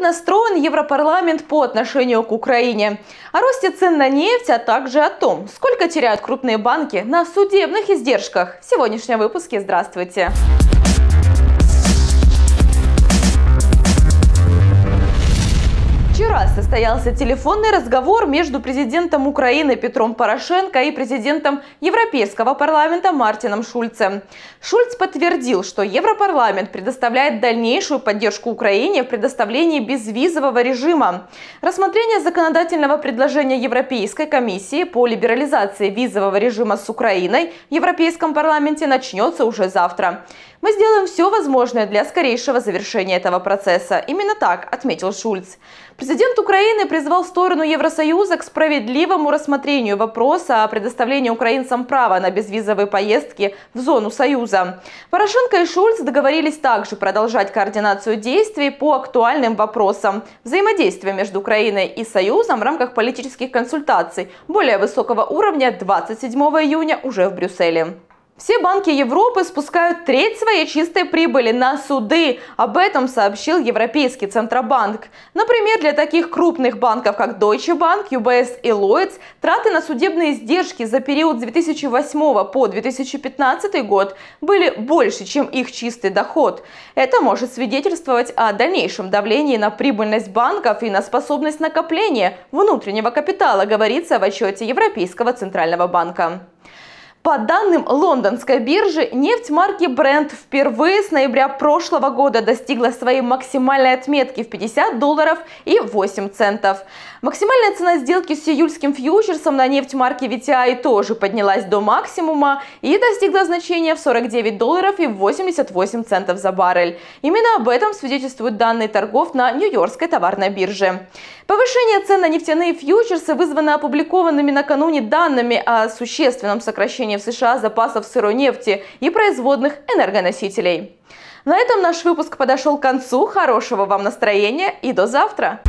настроен Европарламент по отношению к Украине, о росте цен на нефть, а также о том, сколько теряют крупные банки на судебных издержках. В сегодняшнем выпуске «Здравствуйте!» Здравствуйте! состоялся телефонный разговор между президентом Украины Петром Порошенко и президентом Европейского парламента Мартином Шульцем. Шульц подтвердил, что Европарламент предоставляет дальнейшую поддержку Украине в предоставлении безвизового режима. Рассмотрение законодательного предложения Европейской комиссии по либерализации визового режима с Украиной в Европейском парламенте начнется уже завтра. Мы сделаем все возможное для скорейшего завершения этого процесса. Именно так отметил Шульц. Президент Украины Украины призвал сторону Евросоюза к справедливому рассмотрению вопроса о предоставлении украинцам права на безвизовые поездки в зону Союза. Порошенко и Шульц договорились также продолжать координацию действий по актуальным вопросам взаимодействия между Украиной и Союзом в рамках политических консультаций более высокого уровня 27 июня уже в Брюсселе. Все банки Европы спускают треть своей чистой прибыли на суды. Об этом сообщил Европейский Центробанк. Например, для таких крупных банков, как Deutsche Bank, UBS и Lloyds, траты на судебные издержки за период с 2008 по 2015 год были больше, чем их чистый доход. Это может свидетельствовать о дальнейшем давлении на прибыльность банков и на способность накопления внутреннего капитала, говорится в отчете Европейского Центрального банка. По данным лондонской биржи, нефть марки Brent впервые с ноября прошлого года достигла своей максимальной отметки в 50 долларов и 8 центов. Максимальная цена сделки с июльским фьючерсом на нефть марки VTI тоже поднялась до максимума и достигла значения в 49 долларов и 88 центов за баррель. Именно об этом свидетельствуют данные торгов на Нью-Йоркской товарной бирже. Повышение цен на нефтяные фьючерсы вызвано опубликованными накануне данными о существенном сокращении в США запасов сырой нефти и производных энергоносителей. На этом наш выпуск подошел к концу. Хорошего вам настроения и до завтра!